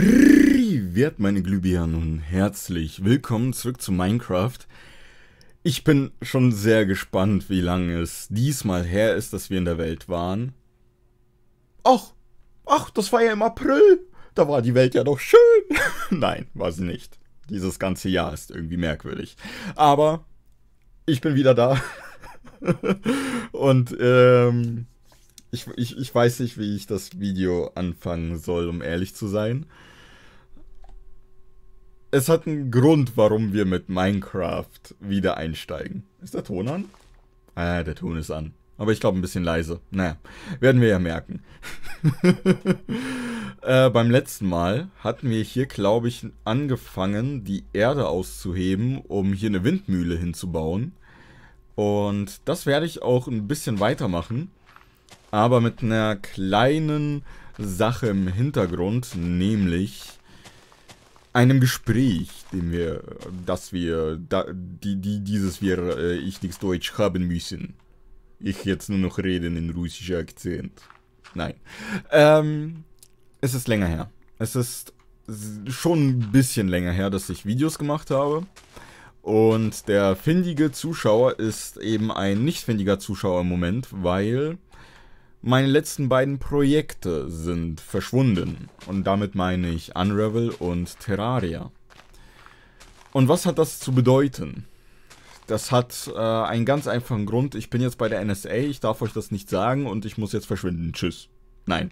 Wert meine Glühbirnen und herzlich willkommen zurück zu Minecraft. Ich bin schon sehr gespannt, wie lange es diesmal her ist, dass wir in der Welt waren. Ach, ach, das war ja im April. Da war die Welt ja doch schön. Nein, war sie nicht. Dieses ganze Jahr ist irgendwie merkwürdig. Aber ich bin wieder da. und ähm, ich, ich, ich weiß nicht, wie ich das Video anfangen soll, um ehrlich zu sein es hat einen Grund, warum wir mit Minecraft wieder einsteigen. Ist der Ton an? Ah, der Ton ist an. Aber ich glaube ein bisschen leise. Naja, werden wir ja merken. äh, beim letzten Mal hatten wir hier, glaube ich, angefangen, die Erde auszuheben, um hier eine Windmühle hinzubauen. Und das werde ich auch ein bisschen weitermachen. Aber mit einer kleinen Sache im Hintergrund, nämlich einem Gespräch, den wir, das wir, da, die, die, dieses wir äh, ich nix Deutsch haben müssen. Ich jetzt nur noch reden in russischer Akzent. Nein. Ähm, es ist länger her. Es ist schon ein bisschen länger her, dass ich Videos gemacht habe. Und der findige Zuschauer ist eben ein nicht findiger Zuschauer im Moment, weil meine letzten beiden Projekte sind verschwunden. Und damit meine ich Unravel und Terraria. Und was hat das zu bedeuten? Das hat äh, einen ganz einfachen Grund. Ich bin jetzt bei der NSA, ich darf euch das nicht sagen und ich muss jetzt verschwinden. Tschüss. Nein.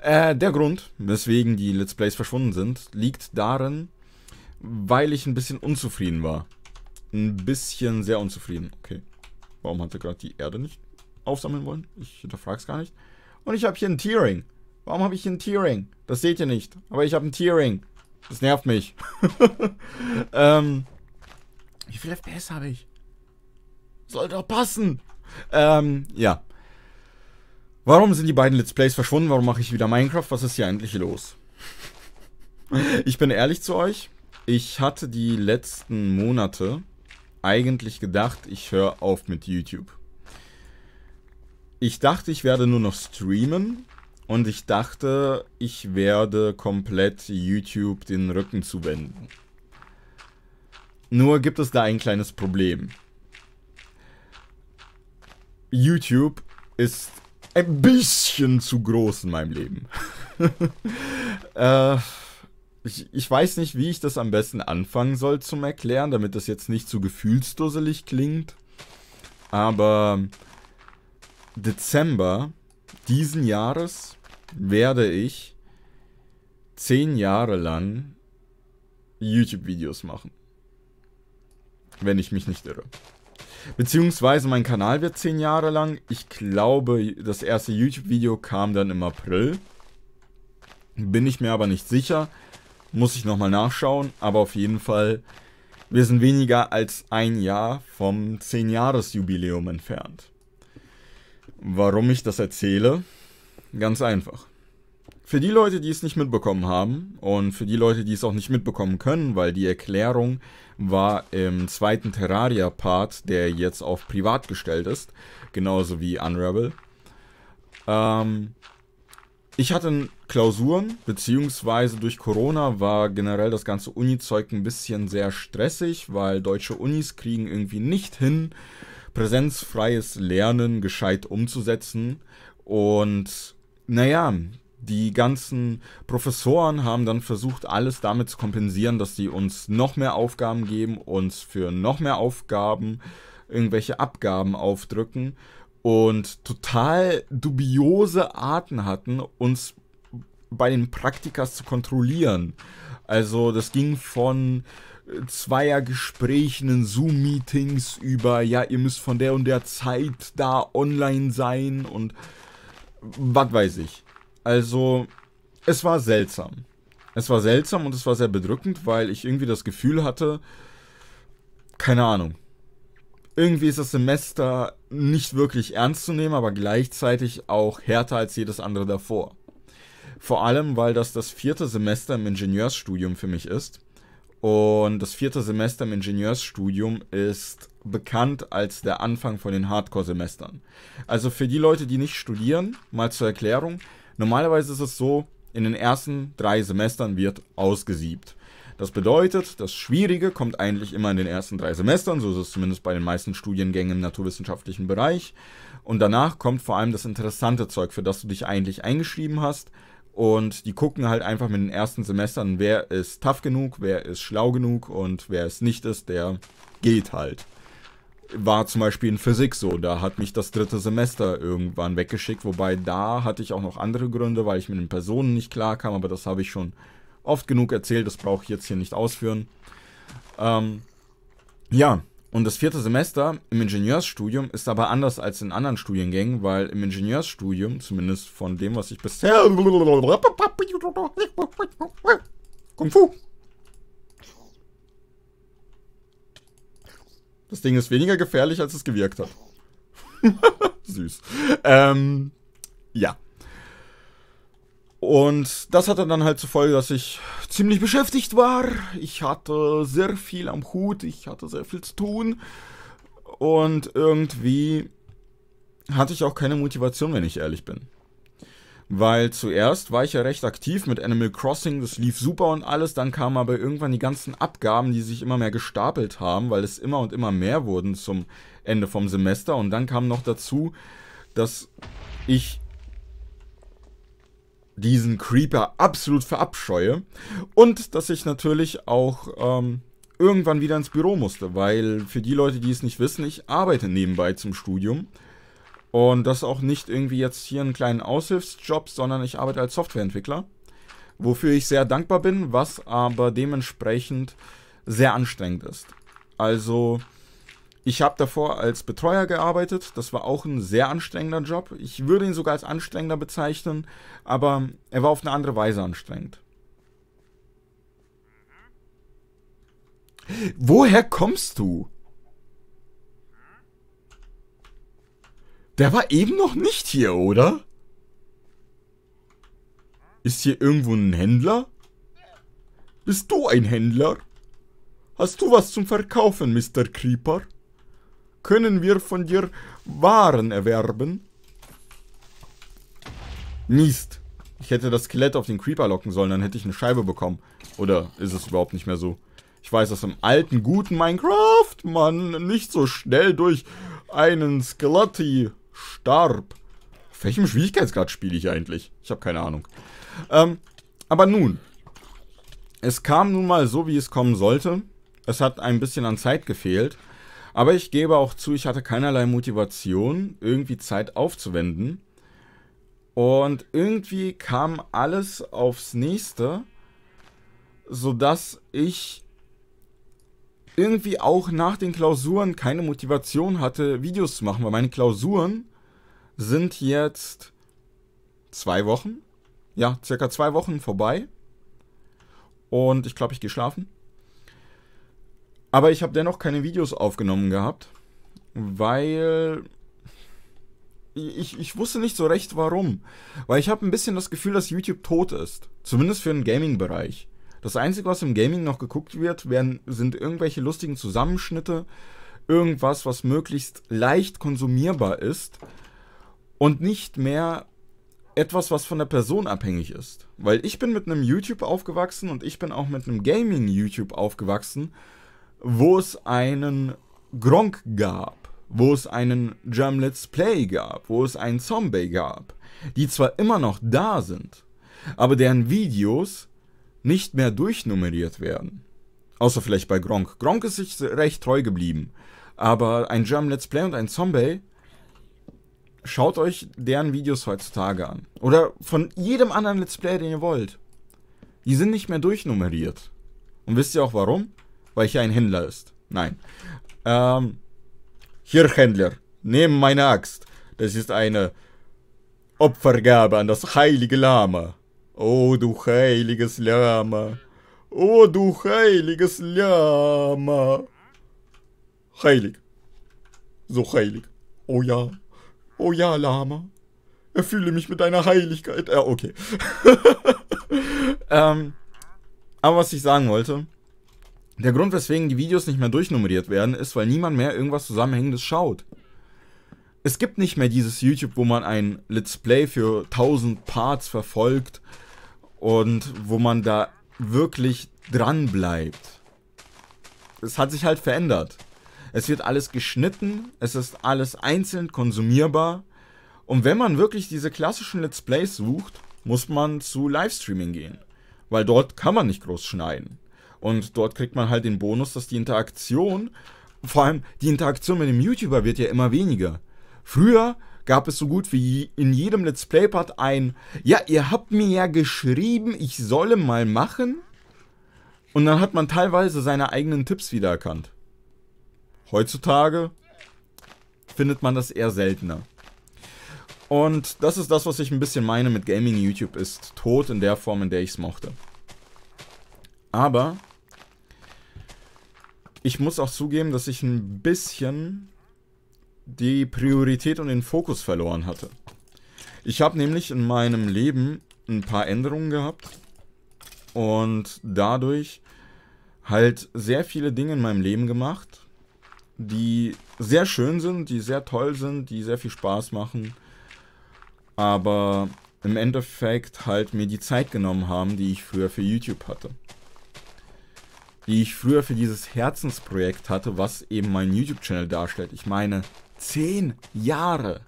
Äh, der Grund, weswegen die Let's Plays verschwunden sind, liegt darin, weil ich ein bisschen unzufrieden war. Ein bisschen sehr unzufrieden. Okay. Warum hatte gerade die Erde nicht? aufsammeln wollen. Ich hinterfrage es gar nicht. Und ich habe hier ein Tiering. Warum habe ich hier ein Tiering? Das seht ihr nicht. Aber ich habe ein Tiering. Das nervt mich. ähm, wie viel FPS habe ich? Soll doch passen. Ähm, ja. Warum sind die beiden Let's Plays verschwunden? Warum mache ich wieder Minecraft? Was ist hier eigentlich los? ich bin ehrlich zu euch. Ich hatte die letzten Monate eigentlich gedacht, ich höre auf mit YouTube ich dachte, ich werde nur noch streamen und ich dachte, ich werde komplett YouTube den Rücken zuwenden. Nur gibt es da ein kleines Problem. YouTube ist ein bisschen zu groß in meinem Leben. äh, ich, ich, weiß nicht, wie ich das am besten anfangen soll zum Erklären, damit das jetzt nicht zu so gefühlsdusselig klingt. Aber Dezember diesen Jahres werde ich zehn Jahre lang YouTube-Videos machen. Wenn ich mich nicht irre. Beziehungsweise mein Kanal wird zehn Jahre lang. Ich glaube, das erste YouTube-Video kam dann im April. Bin ich mir aber nicht sicher. Muss ich nochmal nachschauen. Aber auf jeden Fall, wir sind weniger als ein Jahr vom 10-Jahres-Jubiläum entfernt. Warum ich das erzähle? Ganz einfach. Für die Leute, die es nicht mitbekommen haben und für die Leute, die es auch nicht mitbekommen können, weil die Erklärung war im zweiten Terraria-Part, der jetzt auf privat gestellt ist, genauso wie Unravel. Ähm, ich hatte Klausuren, beziehungsweise durch Corona war generell das ganze Uni-Zeug ein bisschen sehr stressig, weil deutsche Unis kriegen irgendwie nicht hin, präsenzfreies Lernen gescheit umzusetzen. Und naja, die ganzen Professoren haben dann versucht, alles damit zu kompensieren, dass sie uns noch mehr Aufgaben geben, uns für noch mehr Aufgaben irgendwelche Abgaben aufdrücken und total dubiose Arten hatten, uns bei den Praktikas zu kontrollieren. Also das ging von Zweiergesprächen, in Zoom-Meetings über, ja, ihr müsst von der und der Zeit da online sein und was weiß ich. Also, es war seltsam. Es war seltsam und es war sehr bedrückend, weil ich irgendwie das Gefühl hatte, keine Ahnung. Irgendwie ist das Semester nicht wirklich ernst zu nehmen, aber gleichzeitig auch härter als jedes andere davor. Vor allem, weil das das vierte Semester im Ingenieursstudium für mich ist und das vierte Semester im Ingenieursstudium ist bekannt als der Anfang von den Hardcore-Semestern. Also für die Leute, die nicht studieren, mal zur Erklärung. Normalerweise ist es so, in den ersten drei Semestern wird ausgesiebt. Das bedeutet, das Schwierige kommt eigentlich immer in den ersten drei Semestern, so ist es zumindest bei den meisten Studiengängen im naturwissenschaftlichen Bereich. Und danach kommt vor allem das interessante Zeug, für das du dich eigentlich eingeschrieben hast. Und die gucken halt einfach mit den ersten Semestern, wer ist tough genug, wer ist schlau genug und wer es nicht ist, der geht halt. War zum Beispiel in Physik so, da hat mich das dritte Semester irgendwann weggeschickt, wobei da hatte ich auch noch andere Gründe, weil ich mit den Personen nicht klarkam, aber das habe ich schon oft genug erzählt, das brauche ich jetzt hier nicht ausführen. Ähm, ja, und das vierte Semester im Ingenieursstudium ist aber anders als in anderen Studiengängen, weil im Ingenieursstudium, zumindest von dem, was ich bisher. Kung Fu! Das Ding ist weniger gefährlich, als es gewirkt hat. Süß. Ähm, ja. Und das hatte dann halt zur Folge, dass ich ziemlich beschäftigt war. Ich hatte sehr viel am Hut, ich hatte sehr viel zu tun. Und irgendwie hatte ich auch keine Motivation, wenn ich ehrlich bin. Weil zuerst war ich ja recht aktiv mit Animal Crossing, das lief super und alles, dann kamen aber irgendwann die ganzen Abgaben, die sich immer mehr gestapelt haben, weil es immer und immer mehr wurden zum Ende vom Semester und dann kam noch dazu, dass ich diesen Creeper absolut verabscheue und dass ich natürlich auch ähm, irgendwann wieder ins Büro musste, weil für die Leute, die es nicht wissen, ich arbeite nebenbei zum Studium und das auch nicht irgendwie jetzt hier einen kleinen Aushilfsjob, sondern ich arbeite als Softwareentwickler, wofür ich sehr dankbar bin, was aber dementsprechend sehr anstrengend ist. Also ich habe davor als Betreuer gearbeitet. Das war auch ein sehr anstrengender Job. Ich würde ihn sogar als anstrengender bezeichnen, aber er war auf eine andere Weise anstrengend. Woher kommst du? Der war eben noch nicht hier, oder? Ist hier irgendwo ein Händler? Bist du ein Händler? Hast du was zum Verkaufen, Mr. Creeper? können wir von dir Waren erwerben? Niest. Ich hätte das Skelett auf den Creeper locken sollen, dann hätte ich eine Scheibe bekommen. Oder ist es überhaupt nicht mehr so? Ich weiß, dass im alten, guten Minecraft man nicht so schnell durch einen Skeletti starb. Auf welchem Schwierigkeitsgrad spiele ich eigentlich? Ich habe keine Ahnung. Ähm, aber nun. Es kam nun mal so, wie es kommen sollte. Es hat ein bisschen an Zeit gefehlt. Aber ich gebe auch zu, ich hatte keinerlei Motivation, irgendwie Zeit aufzuwenden. Und irgendwie kam alles aufs nächste, sodass ich irgendwie auch nach den Klausuren keine Motivation hatte, Videos zu machen, weil meine Klausuren sind jetzt zwei Wochen, ja, circa zwei Wochen vorbei. Und ich glaube, ich gehe schlafen. Aber ich habe dennoch keine Videos aufgenommen gehabt, weil ich, ich wusste nicht so recht warum. Weil ich habe ein bisschen das Gefühl, dass YouTube tot ist. Zumindest für den Gaming-Bereich. Das Einzige, was im Gaming noch geguckt wird, werden, sind irgendwelche lustigen Zusammenschnitte, irgendwas, was möglichst leicht konsumierbar ist und nicht mehr etwas, was von der Person abhängig ist. Weil ich bin mit einem YouTube aufgewachsen und ich bin auch mit einem Gaming-YouTube aufgewachsen wo es einen Gronk gab, wo es einen Jam Let's Play gab, wo es einen Zombie gab, die zwar immer noch da sind, aber deren Videos nicht mehr durchnummeriert werden. Außer vielleicht bei Gronk. Gronk ist sich recht treu geblieben. Aber ein German Let's Play und ein Zombie, schaut euch deren Videos heutzutage an. Oder von jedem anderen Let's Play, den ihr wollt. Die sind nicht mehr durchnummeriert. Und wisst ihr auch warum? weil hier ein Händler ist. Nein. Ähm, hier Händler, nehmen meine Axt. Das ist eine Opfergabe an das heilige Lama. Oh, du heiliges Lama. Oh, du heiliges Lama. Heilig. So heilig. Oh ja. Oh ja, Lama. Erfülle mich mit deiner Heiligkeit. Ja, okay. ähm, aber was ich sagen wollte, der Grund, weswegen die Videos nicht mehr durchnummeriert werden, ist, weil niemand mehr irgendwas Zusammenhängendes schaut. Es gibt nicht mehr dieses YouTube, wo man ein Let's Play für 1000 Parts verfolgt und wo man da wirklich dran bleibt. Es hat sich halt verändert. Es wird alles geschnitten, es ist alles einzeln konsumierbar. Und wenn man wirklich diese klassischen Let's Plays sucht, muss man zu Livestreaming gehen. Weil dort kann man nicht groß schneiden. Und dort kriegt man halt den Bonus, dass die Interaktion, vor allem die Interaktion mit dem YouTuber wird ja immer weniger. Früher gab es so gut wie in jedem Let's Play Part ein, ja, ihr habt mir ja geschrieben, ich solle mal machen. Und dann hat man teilweise seine eigenen Tipps wiedererkannt. Heutzutage findet man das eher seltener. Und das ist das, was ich ein bisschen meine mit Gaming YouTube ist tot in der Form, in der ich es mochte. Aber ich muss auch zugeben, dass ich ein bisschen die Priorität und den Fokus verloren hatte. Ich habe nämlich in meinem Leben ein paar Änderungen gehabt und dadurch halt sehr viele Dinge in meinem Leben gemacht, die sehr schön sind, die sehr toll sind, die sehr viel Spaß machen, aber im Endeffekt halt mir die Zeit genommen haben, die ich früher für YouTube hatte die ich früher für dieses Herzensprojekt hatte, was eben meinen YouTube-Channel darstellt. Ich meine, zehn Jahre.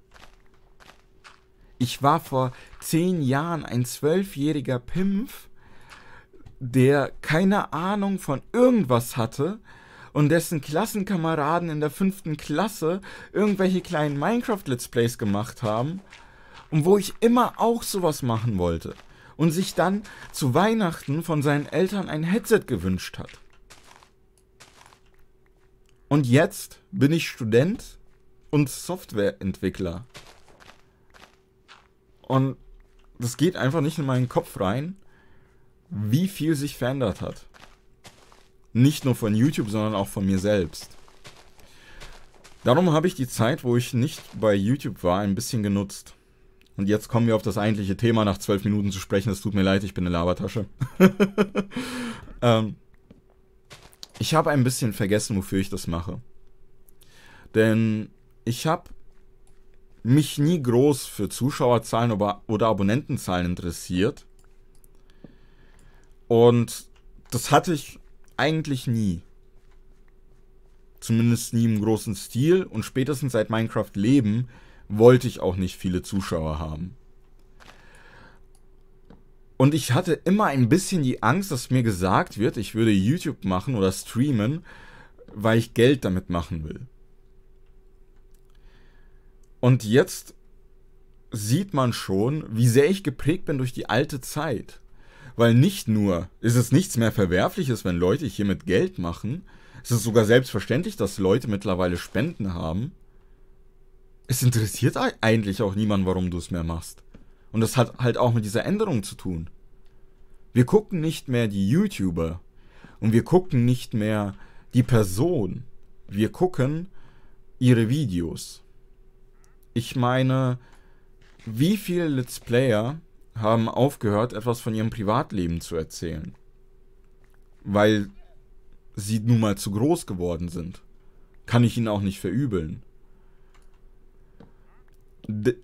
Ich war vor zehn Jahren ein zwölfjähriger Pimpf, der keine Ahnung von irgendwas hatte und dessen Klassenkameraden in der fünften Klasse irgendwelche kleinen Minecraft-Let's Plays gemacht haben und wo ich immer auch sowas machen wollte und sich dann zu Weihnachten von seinen Eltern ein Headset gewünscht hat. Und jetzt bin ich Student und Softwareentwickler. Und das geht einfach nicht in meinen Kopf rein, wie viel sich verändert hat. Nicht nur von YouTube, sondern auch von mir selbst. Darum habe ich die Zeit, wo ich nicht bei YouTube war, ein bisschen genutzt. Und jetzt kommen wir auf das eigentliche Thema nach zwölf Minuten zu sprechen. Es tut mir leid, ich bin eine Labertasche. ähm, ich habe ein bisschen vergessen, wofür ich das mache. Denn ich habe mich nie groß für Zuschauerzahlen oder Abonnentenzahlen interessiert. Und das hatte ich eigentlich nie. Zumindest nie im großen Stil. Und spätestens seit Minecraft Leben wollte ich auch nicht viele Zuschauer haben. Und ich hatte immer ein bisschen die Angst, dass mir gesagt wird, ich würde YouTube machen oder streamen, weil ich Geld damit machen will. Und jetzt sieht man schon, wie sehr ich geprägt bin durch die alte Zeit. Weil nicht nur ist es nichts mehr Verwerfliches, wenn Leute hier mit Geld machen, es ist sogar selbstverständlich, dass Leute mittlerweile Spenden haben. Es interessiert eigentlich auch niemand, warum du es mehr machst. Und das hat halt auch mit dieser Änderung zu tun. Wir gucken nicht mehr die YouTuber und wir gucken nicht mehr die Person. Wir gucken ihre Videos. Ich meine, wie viele Let's Player haben aufgehört, etwas von ihrem Privatleben zu erzählen? Weil sie nun mal zu groß geworden sind. Kann ich ihnen auch nicht verübeln. D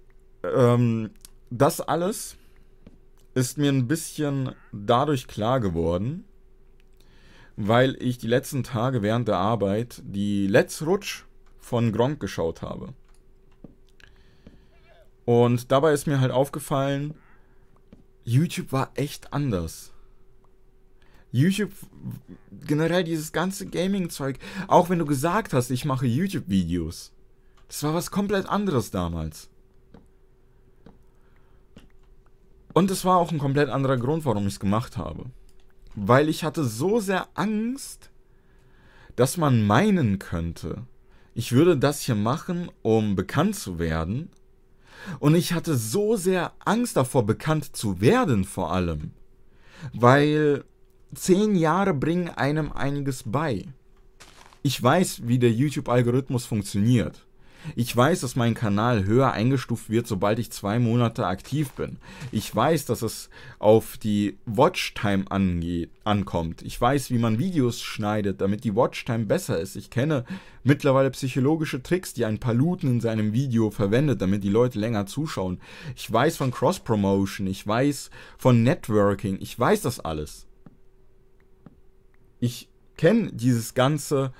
ähm, das alles ist mir ein bisschen dadurch klar geworden, weil ich die letzten Tage während der Arbeit die Let's Rutsch von Gronk geschaut habe. Und dabei ist mir halt aufgefallen, YouTube war echt anders. YouTube, generell dieses ganze Gaming-Zeug, auch wenn du gesagt hast, ich mache YouTube-Videos, das war was komplett anderes damals. Und es war auch ein komplett anderer Grund, warum ich es gemacht habe. Weil ich hatte so sehr Angst, dass man meinen könnte, ich würde das hier machen, um bekannt zu werden. Und ich hatte so sehr Angst davor, bekannt zu werden vor allem. Weil zehn Jahre bringen einem einiges bei. Ich weiß, wie der YouTube-Algorithmus funktioniert. Ich weiß, dass mein Kanal höher eingestuft wird, sobald ich zwei Monate aktiv bin. Ich weiß, dass es auf die Watchtime ankommt. Ich weiß, wie man Videos schneidet, damit die Watchtime besser ist. Ich kenne mittlerweile psychologische Tricks, die ein Paluten in seinem Video verwendet, damit die Leute länger zuschauen. Ich weiß von Cross-Promotion, ich weiß von Networking, ich weiß das alles. Ich kenne dieses ganze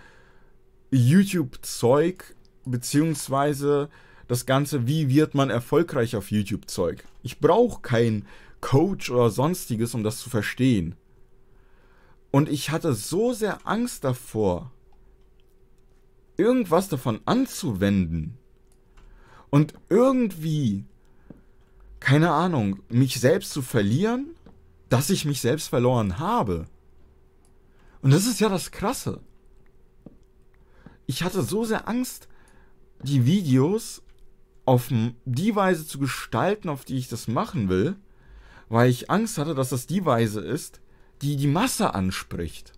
YouTube-Zeug beziehungsweise das Ganze, wie wird man erfolgreich auf YouTube-Zeug. Ich brauche keinen Coach oder sonstiges, um das zu verstehen. Und ich hatte so sehr Angst davor, irgendwas davon anzuwenden. Und irgendwie, keine Ahnung, mich selbst zu verlieren, dass ich mich selbst verloren habe. Und das ist ja das Krasse. Ich hatte so sehr Angst, die Videos auf die Weise zu gestalten, auf die ich das machen will, weil ich Angst hatte, dass das die Weise ist, die die Masse anspricht.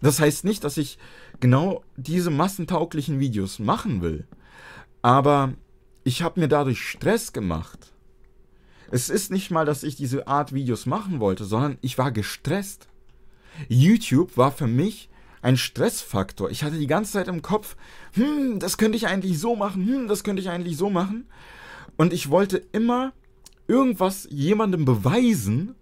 Das heißt nicht, dass ich genau diese massentauglichen Videos machen will, aber ich habe mir dadurch Stress gemacht. Es ist nicht mal, dass ich diese Art Videos machen wollte, sondern ich war gestresst. YouTube war für mich ein Stressfaktor. Ich hatte die ganze Zeit im Kopf, hm, das könnte ich eigentlich so machen, hm, das könnte ich eigentlich so machen. Und ich wollte immer irgendwas jemandem beweisen.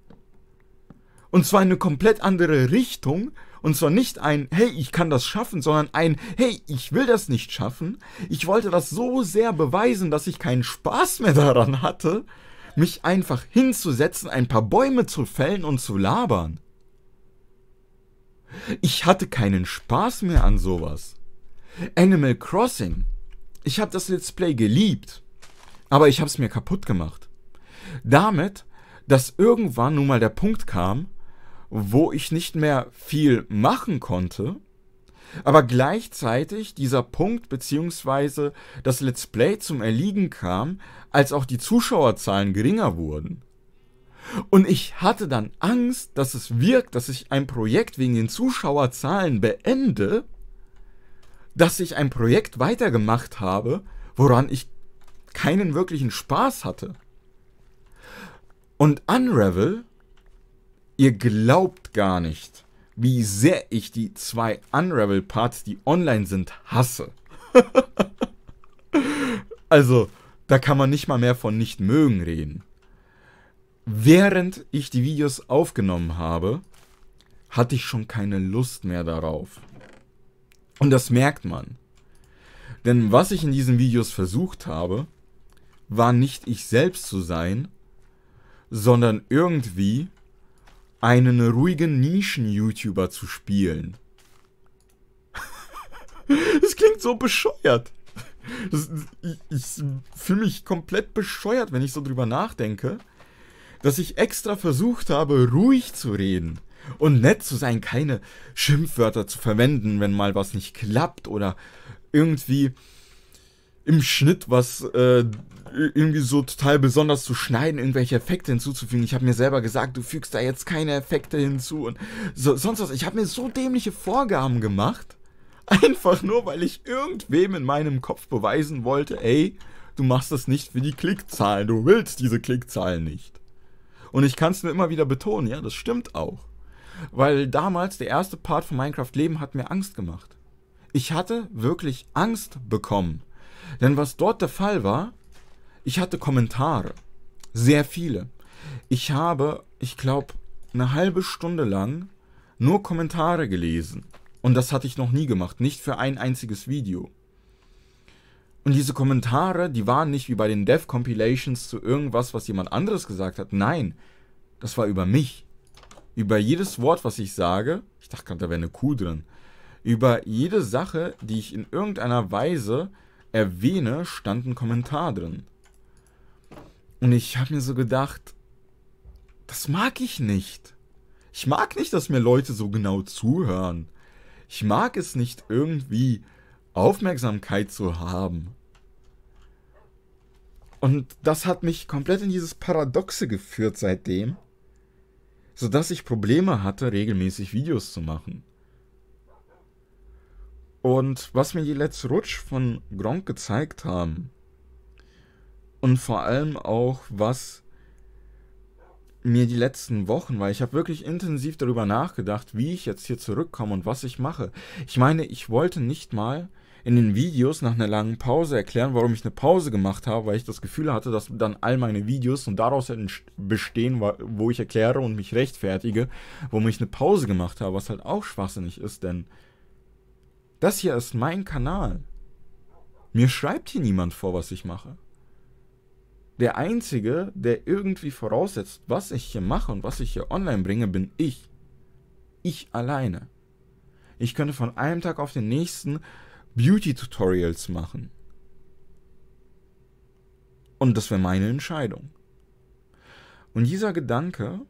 Und zwar in eine komplett andere Richtung. Und zwar nicht ein, hey, ich kann das schaffen, sondern ein, hey, ich will das nicht schaffen. Ich wollte das so sehr beweisen, dass ich keinen Spaß mehr daran hatte, mich einfach hinzusetzen, ein paar Bäume zu fällen und zu labern. Ich hatte keinen Spaß mehr an sowas. Animal Crossing. Ich habe das Let's Play geliebt, aber ich habe es mir kaputt gemacht. Damit, dass irgendwann nun mal der Punkt kam, wo ich nicht mehr viel machen konnte, aber gleichzeitig dieser Punkt bzw. das Let's Play zum Erliegen kam, als auch die Zuschauerzahlen geringer wurden. Und ich hatte dann Angst, dass es wirkt, dass ich ein Projekt wegen den Zuschauerzahlen beende, dass ich ein Projekt weitergemacht habe, woran ich keinen wirklichen Spaß hatte. Und Unravel, ihr glaubt gar nicht, wie sehr ich die zwei Unravel-Parts, die online sind, hasse. also, da kann man nicht mal mehr von nicht mögen reden während ich die Videos aufgenommen habe, hatte ich schon keine Lust mehr darauf. Und das merkt man. Denn was ich in diesen Videos versucht habe, war nicht ich selbst zu sein, sondern irgendwie einen ruhigen Nischen-YouTuber zu spielen. das klingt so bescheuert. Das, ich ich fühle mich komplett bescheuert, wenn ich so drüber nachdenke dass ich extra versucht habe, ruhig zu reden und nett zu sein, keine Schimpfwörter zu verwenden, wenn mal was nicht klappt oder irgendwie im Schnitt was äh, irgendwie so total besonders zu schneiden, irgendwelche Effekte hinzuzufügen. Ich habe mir selber gesagt, du fügst da jetzt keine Effekte hinzu und so, sonst was. Ich habe mir so dämliche Vorgaben gemacht, einfach nur, weil ich irgendwem in meinem Kopf beweisen wollte, ey, du machst das nicht für die Klickzahlen, du willst diese Klickzahlen nicht. Und ich kann es nur immer wieder betonen, ja, das stimmt auch. Weil damals der erste Part von Minecraft Leben hat mir Angst gemacht. Ich hatte wirklich Angst bekommen. Denn was dort der Fall war, ich hatte Kommentare. Sehr viele. Ich habe, ich glaube, eine halbe Stunde lang nur Kommentare gelesen. Und das hatte ich noch nie gemacht, nicht für ein einziges Video. Und diese Kommentare, die waren nicht wie bei den Dev-Compilations zu irgendwas, was jemand anderes gesagt hat. Nein, das war über mich. Über jedes Wort, was ich sage. Ich dachte gerade, da wäre eine Kuh drin. Über jede Sache, die ich in irgendeiner Weise erwähne, stand ein Kommentar drin. Und ich habe mir so gedacht, das mag ich nicht. Ich mag nicht, dass mir Leute so genau zuhören. Ich mag es nicht irgendwie Aufmerksamkeit zu haben. Und das hat mich komplett in dieses Paradoxe geführt seitdem, sodass ich Probleme hatte, regelmäßig Videos zu machen. Und was mir die letzte Rutsch von Gronk gezeigt haben, und vor allem auch, was mir die letzten Wochen, weil ich habe wirklich intensiv darüber nachgedacht, wie ich jetzt hier zurückkomme und was ich mache. Ich meine, ich wollte nicht mal in den Videos nach einer langen Pause erklären, warum ich eine Pause gemacht habe, weil ich das Gefühl hatte, dass dann all meine Videos und daraus bestehen, wo ich erkläre und mich rechtfertige, warum ich eine Pause gemacht habe, was halt auch schwachsinnig ist, denn das hier ist mein Kanal. Mir schreibt hier niemand vor, was ich mache. Der Einzige, der irgendwie voraussetzt, was ich hier mache und was ich hier online bringe, bin ich. Ich alleine. Ich könnte von einem Tag auf den nächsten Beauty-Tutorials machen. Und das wäre meine Entscheidung. Und dieser Gedanke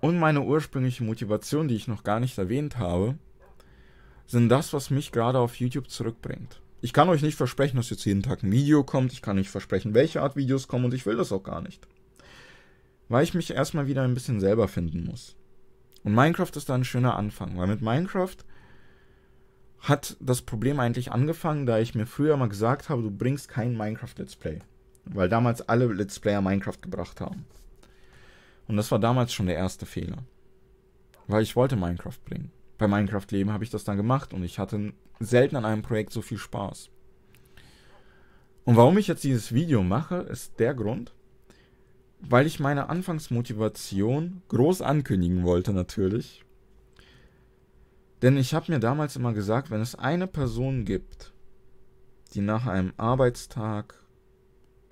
und meine ursprüngliche Motivation, die ich noch gar nicht erwähnt habe, sind das, was mich gerade auf YouTube zurückbringt. Ich kann euch nicht versprechen, dass jetzt jeden Tag ein Video kommt. Ich kann nicht versprechen, welche Art Videos kommen und ich will das auch gar nicht. Weil ich mich erstmal wieder ein bisschen selber finden muss. Und Minecraft ist da ein schöner Anfang, weil mit Minecraft hat das Problem eigentlich angefangen, da ich mir früher mal gesagt habe, du bringst kein Minecraft-Let's Play. Weil damals alle Let's Player Minecraft gebracht haben. Und das war damals schon der erste Fehler. Weil ich wollte Minecraft bringen. Bei Minecraft Leben habe ich das dann gemacht und ich hatte selten an einem Projekt so viel Spaß. Und warum ich jetzt dieses Video mache, ist der Grund, weil ich meine Anfangsmotivation groß ankündigen wollte natürlich denn ich habe mir damals immer gesagt, wenn es eine Person gibt, die nach einem Arbeitstag,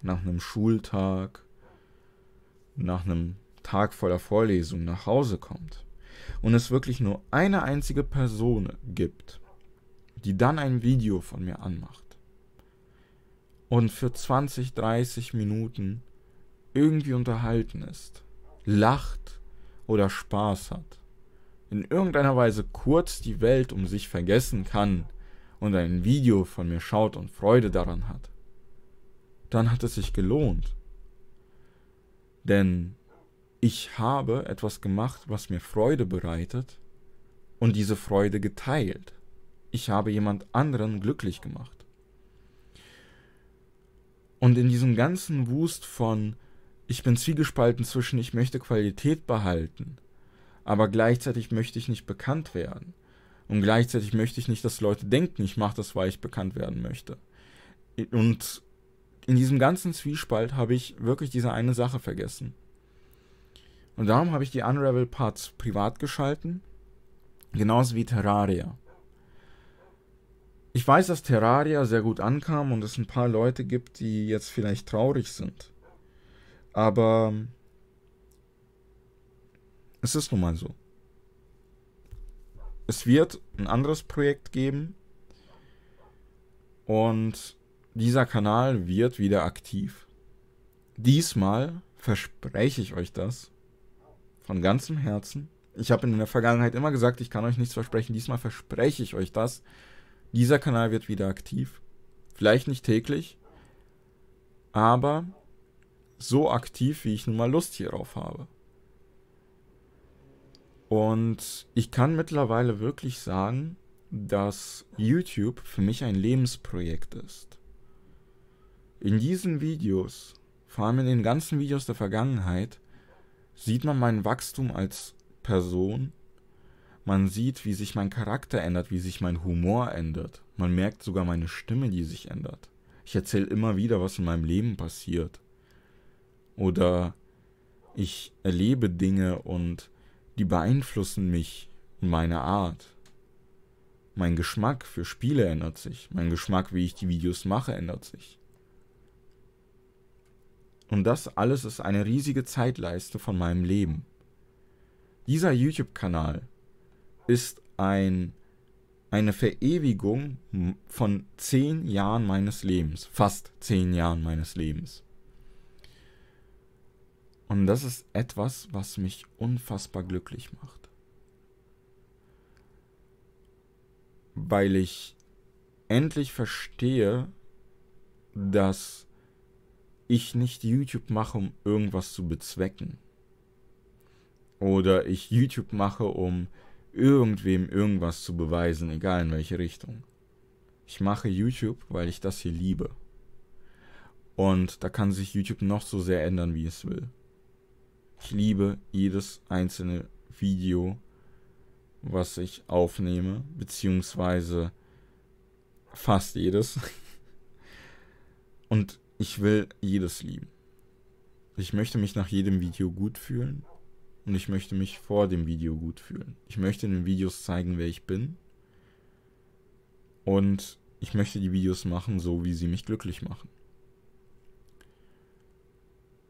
nach einem Schultag, nach einem Tag voller Vorlesung nach Hause kommt und es wirklich nur eine einzige Person gibt, die dann ein Video von mir anmacht und für 20, 30 Minuten irgendwie unterhalten ist, lacht oder Spaß hat, in irgendeiner Weise kurz die Welt um sich vergessen kann und ein Video von mir schaut und Freude daran hat, dann hat es sich gelohnt. Denn ich habe etwas gemacht, was mir Freude bereitet und diese Freude geteilt. Ich habe jemand anderen glücklich gemacht. Und in diesem ganzen Wust von ich bin zwiegespalten zwischen ich möchte Qualität behalten aber gleichzeitig möchte ich nicht bekannt werden. Und gleichzeitig möchte ich nicht, dass Leute denken, ich mache das, weil ich bekannt werden möchte. Und in diesem ganzen Zwiespalt habe ich wirklich diese eine Sache vergessen. Und darum habe ich die Unravel Parts privat geschalten, genauso wie Terraria. Ich weiß, dass Terraria sehr gut ankam und es ein paar Leute gibt, die jetzt vielleicht traurig sind. Aber es ist nun mal so. Es wird ein anderes Projekt geben und dieser Kanal wird wieder aktiv. Diesmal verspreche ich euch das von ganzem Herzen. Ich habe in der Vergangenheit immer gesagt, ich kann euch nichts versprechen. Diesmal verspreche ich euch das. Dieser Kanal wird wieder aktiv. Vielleicht nicht täglich, aber so aktiv, wie ich nun mal Lust hierauf habe. Und ich kann mittlerweile wirklich sagen, dass YouTube für mich ein Lebensprojekt ist. In diesen Videos, vor allem in den ganzen Videos der Vergangenheit, sieht man mein Wachstum als Person, man sieht, wie sich mein Charakter ändert, wie sich mein Humor ändert, man merkt sogar meine Stimme, die sich ändert. Ich erzähle immer wieder, was in meinem Leben passiert. Oder ich erlebe Dinge und die beeinflussen mich und meine Art. Mein Geschmack für Spiele ändert sich. Mein Geschmack, wie ich die Videos mache, ändert sich. Und das alles ist eine riesige Zeitleiste von meinem Leben. Dieser YouTube-Kanal ist ein, eine Verewigung von zehn Jahren meines Lebens, fast zehn Jahren meines Lebens. Und das ist etwas, was mich unfassbar glücklich macht. Weil ich endlich verstehe, dass ich nicht YouTube mache, um irgendwas zu bezwecken. Oder ich YouTube mache, um irgendwem irgendwas zu beweisen, egal in welche Richtung. Ich mache YouTube, weil ich das hier liebe. Und da kann sich YouTube noch so sehr ändern, wie es will. Ich liebe jedes einzelne Video, was ich aufnehme, beziehungsweise fast jedes. Und ich will jedes lieben. Ich möchte mich nach jedem Video gut fühlen und ich möchte mich vor dem Video gut fühlen. Ich möchte in den Videos zeigen, wer ich bin. Und ich möchte die Videos machen, so wie sie mich glücklich machen.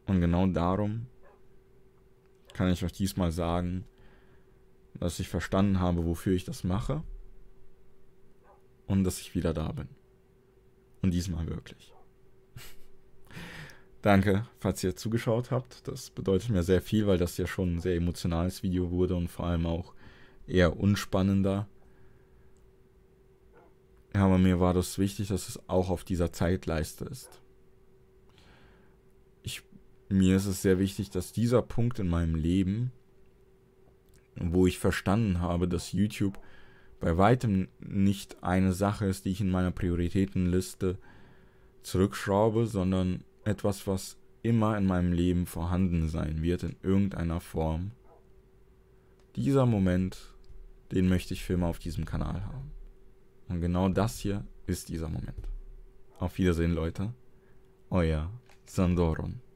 Und genau darum kann ich euch diesmal sagen, dass ich verstanden habe, wofür ich das mache und dass ich wieder da bin. Und diesmal wirklich. Danke, falls ihr zugeschaut habt. Das bedeutet mir sehr viel, weil das ja schon ein sehr emotionales Video wurde und vor allem auch eher unspannender. aber mir war das wichtig, dass es auch auf dieser Zeitleiste ist. Mir ist es sehr wichtig, dass dieser Punkt in meinem Leben, wo ich verstanden habe, dass YouTube bei weitem nicht eine Sache ist, die ich in meiner Prioritätenliste zurückschraube, sondern etwas, was immer in meinem Leben vorhanden sein wird in irgendeiner Form. Dieser Moment, den möchte ich für immer auf diesem Kanal haben. Und genau das hier ist dieser Moment. Auf Wiedersehen, Leute. Euer Sandoron.